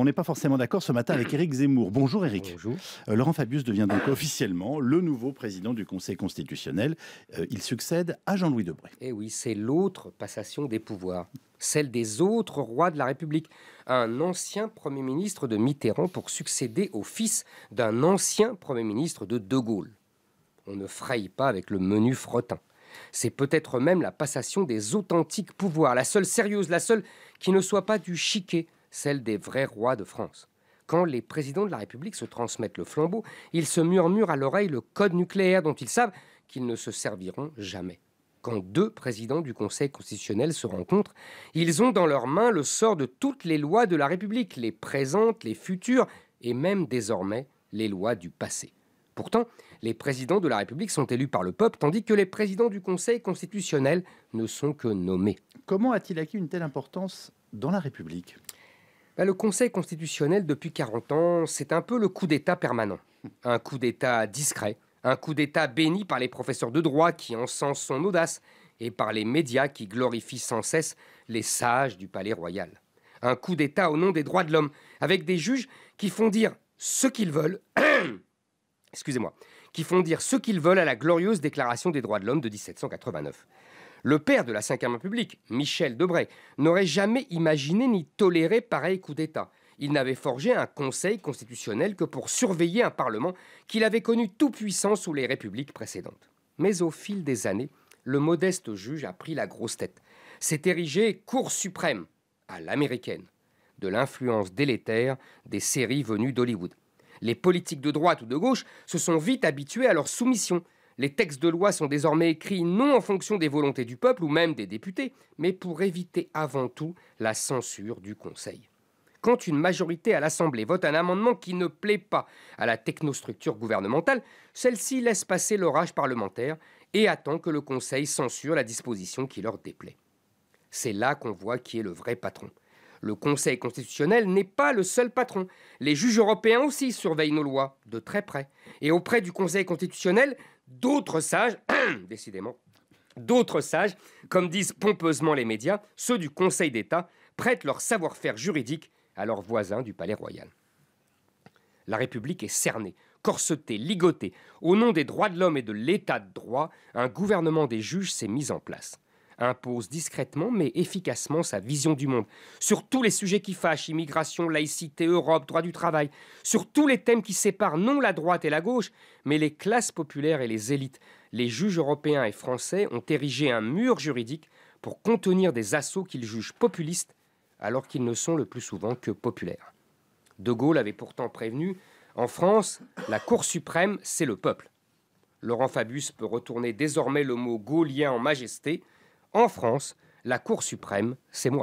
On n'est pas forcément d'accord ce matin avec Éric Zemmour. Bonjour Éric. Bonjour. Euh, Laurent Fabius devient donc officiellement le nouveau président du Conseil constitutionnel. Euh, il succède à Jean-Louis Debré. Et eh oui, c'est l'autre passation des pouvoirs, celle des autres rois de la République. Un ancien Premier ministre de Mitterrand pour succéder au fils d'un ancien Premier ministre de De Gaulle. On ne fraye pas avec le menu frottin. C'est peut-être même la passation des authentiques pouvoirs, la seule sérieuse, la seule qui ne soit pas du chiquet celle des vrais rois de France. Quand les présidents de la République se transmettent le flambeau, ils se murmurent à l'oreille le code nucléaire dont ils savent qu'ils ne se serviront jamais. Quand deux présidents du Conseil constitutionnel se rencontrent, ils ont dans leurs mains le sort de toutes les lois de la République, les présentes, les futures, et même désormais les lois du passé. Pourtant, les présidents de la République sont élus par le peuple, tandis que les présidents du Conseil constitutionnel ne sont que nommés. Comment a-t-il acquis une telle importance dans la République bah, le Conseil constitutionnel, depuis 40 ans, c'est un peu le coup d'État permanent. Un coup d'État discret, un coup d'État béni par les professeurs de droit qui encensent son audace et par les médias qui glorifient sans cesse les sages du palais royal. Un coup d'État au nom des droits de l'homme, avec des juges qui font dire ce qu'ils veulent, excusez-moi, qui font dire ce qu'ils veulent à la glorieuse Déclaration des droits de l'homme de 1789. Le père de la Ve République, Michel Debray, n'aurait jamais imaginé ni toléré pareil coup d'État. Il n'avait forgé un conseil constitutionnel que pour surveiller un Parlement qu'il avait connu tout puissant sous les républiques précédentes. Mais au fil des années, le modeste juge a pris la grosse tête, s'est érigé cour suprême à l'américaine, de l'influence délétère des séries venues d'Hollywood. Les politiques de droite ou de gauche se sont vite habitués à leur soumission les textes de loi sont désormais écrits non en fonction des volontés du peuple ou même des députés, mais pour éviter avant tout la censure du Conseil. Quand une majorité à l'Assemblée vote un amendement qui ne plaît pas à la technostructure gouvernementale, celle-ci laisse passer l'orage parlementaire et attend que le Conseil censure la disposition qui leur déplaît. C'est là qu'on voit qui est le vrai patron. Le Conseil constitutionnel n'est pas le seul patron. Les juges européens aussi surveillent nos lois, de très près. Et auprès du Conseil constitutionnel, D'autres sages, décidément, d'autres sages, comme disent pompeusement les médias, ceux du Conseil d'État, prêtent leur savoir-faire juridique à leurs voisins du Palais Royal. La République est cernée, corsetée, ligotée. Au nom des droits de l'homme et de l'état de droit, un gouvernement des juges s'est mis en place impose discrètement mais efficacement sa vision du monde, sur tous les sujets qui fâchent, immigration, laïcité, Europe, droit du travail, sur tous les thèmes qui séparent non la droite et la gauche, mais les classes populaires et les élites. Les juges européens et français ont érigé un mur juridique pour contenir des assauts qu'ils jugent populistes, alors qu'ils ne sont le plus souvent que populaires. De Gaulle avait pourtant prévenu, en France, la Cour suprême, c'est le peuple. Laurent Fabius peut retourner désormais le mot gaulien en majesté, en France, la Cour suprême, c'est moi.